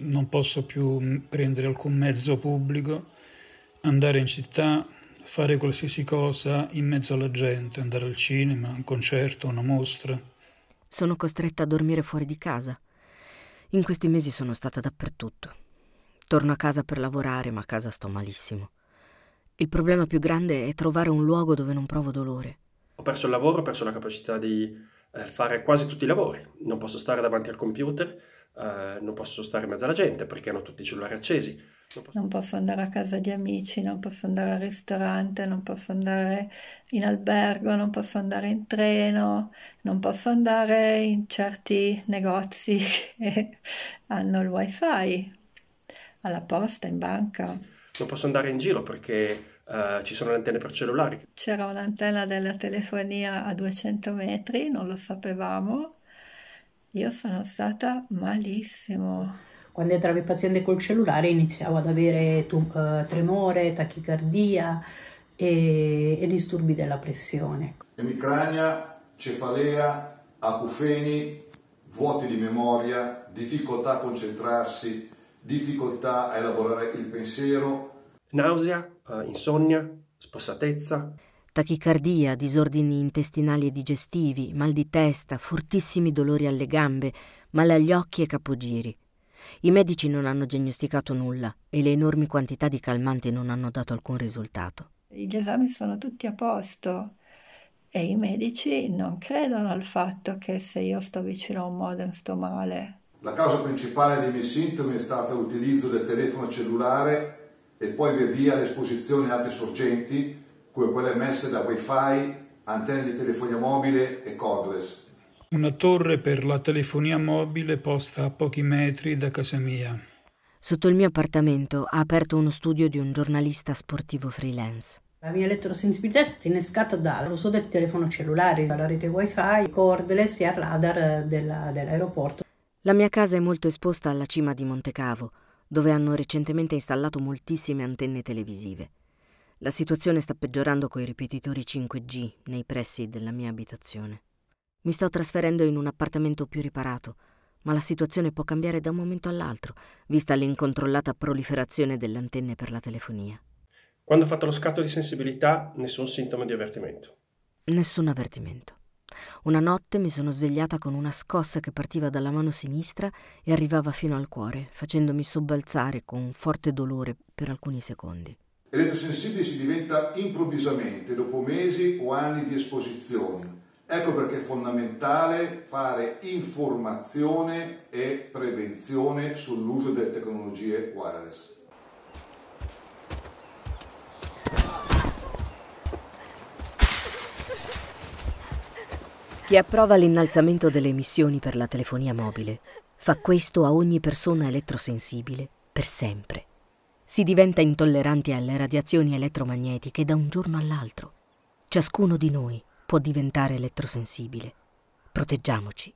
non posso più mm, prendere alcun mezzo pubblico, andare in città, fare qualsiasi cosa in mezzo alla gente, andare al cinema, a un concerto, a una mostra. Sono costretta a dormire fuori di casa. In questi mesi sono stata dappertutto. Torno a casa per lavorare, ma a casa sto malissimo. Il problema più grande è trovare un luogo dove non provo dolore. Ho perso il lavoro, ho perso la capacità di eh, fare quasi tutti i lavori. Non posso stare davanti al computer, eh, non posso stare in mezzo alla gente perché hanno tutti i cellulari accesi. Non posso... non posso andare a casa di amici, non posso andare al ristorante, non posso andare in albergo, non posso andare in treno, non posso andare in certi negozi che hanno il wifi, alla posta, in banca. Non posso andare in giro perché Uh, ci sono le antenne per cellulari. C'era un'antenna della telefonia a 200 metri, non lo sapevamo, io sono stata malissimo. Quando entravo in paziente col cellulare iniziavo ad avere eh, tremore, tachicardia e, e, disturbi della pressione. Emicrania, cefalea, acufeni, vuoti di memoria, difficoltà a concentrarsi, difficoltà a elaborare il pensiero. Nausea, eh, insonnia, spossatezza tachicardia, disordini intestinali e digestivi, mal di testa, fortissimi dolori alle gambe, male agli occhi e capogiri. I medici non hanno diagnosticato nulla e le enormi quantità di calmanti non hanno dato alcun risultato. Gli esami sono tutti a posto e i medici non credono al fatto che se io sto vicino a un modem sto male. La causa principale dei miei sintomi è stata l'utilizzo del telefono cellulare e poi via via l'esposizione a altre sorgenti quelle emesse da wifi, antenne di telefonia mobile e cordless. Una torre per la telefonia mobile posta a pochi metri da casa mia. Sotto il mio appartamento ha aperto uno studio di un giornalista sportivo freelance. La mia elettrosensibilità è stata innescata dall'uso del telefono cellulare, dalla rete wifi, cordless e al radar della, dell'aeroporto. La mia casa è molto esposta alla cima di Montecavo, dove hanno recentemente installato moltissime antenne televisive. La situazione sta peggiorando coi ripetitori 5G nei pressi della mia abitazione. Mi sto trasferendo in un appartamento più riparato, ma la situazione può cambiare da un momento all'altro, vista l'incontrollata proliferazione delle antenne per la telefonia. Quando ho fatto lo scatto di sensibilità, nessun sintomo di avvertimento. Nessun avvertimento. Una notte mi sono svegliata con una scossa che partiva dalla mano sinistra e arrivava fino al cuore, facendomi sobbalzare con un forte dolore per alcuni secondi. Elettrosensibili si diventa improvvisamente dopo mesi o anni di esposizioni. Ecco perché è fondamentale fare informazione e prevenzione sull'uso delle tecnologie wireless. Chi approva l'innalzamento delle emissioni per la telefonia mobile fa questo a ogni persona elettrosensibile per sempre si diventa intolleranti alle radiazioni elettromagnetiche da un giorno all'altro. Ciascuno di noi può diventare elettrosensibile. Proteggiamoci.